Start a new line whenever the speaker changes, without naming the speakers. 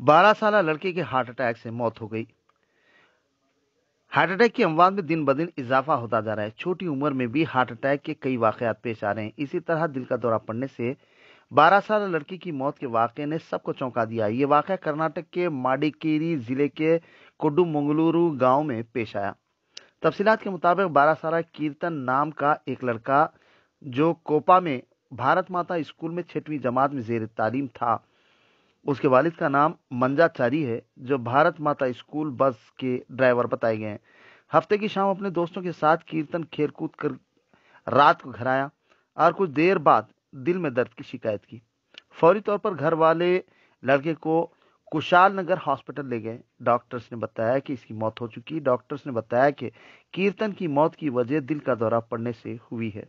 बारह साल लड़के के हार्ट अटैक से मौत हो गई हार्ट अटैक की अमवाद में दिन ब दिन इजाफा होता जा रहा है छोटी उम्र में भी हार्ट अटैक के कई वाकयात पेश आ रहे हैं इसी तरह दिल का दौरा पड़ने से 12 साल लड़की की मौत के वाक ने सबको चौंका दिया ये वाक़ कर्नाटक के माडिकेरी जिले के मंगलुरु गांव में पेश आया तफसीत के मुताबिक बारह साल कीर्तन नाम का एक लड़का जो कोपा में भारत माता स्कूल में छठवीं जमात में जेर तालीम था उसके वालिद का नाम मंजाचारी है जो भारत माता स्कूल बस के ड्राइवर बताए गए हैं हफ्ते की शाम अपने दोस्तों के साथ कीर्तन खेलकूद कर रात को घर आया और कुछ देर बाद दिल में दर्द की शिकायत की फौरी तौर पर घर वाले लड़के को कुशाल नगर हॉस्पिटल ले गए डॉक्टर्स ने बताया कि इसकी मौत हो चुकी डॉक्टर्स ने बताया कि कीर्तन की मौत की वजह दिल का दौरा पड़ने से हुई है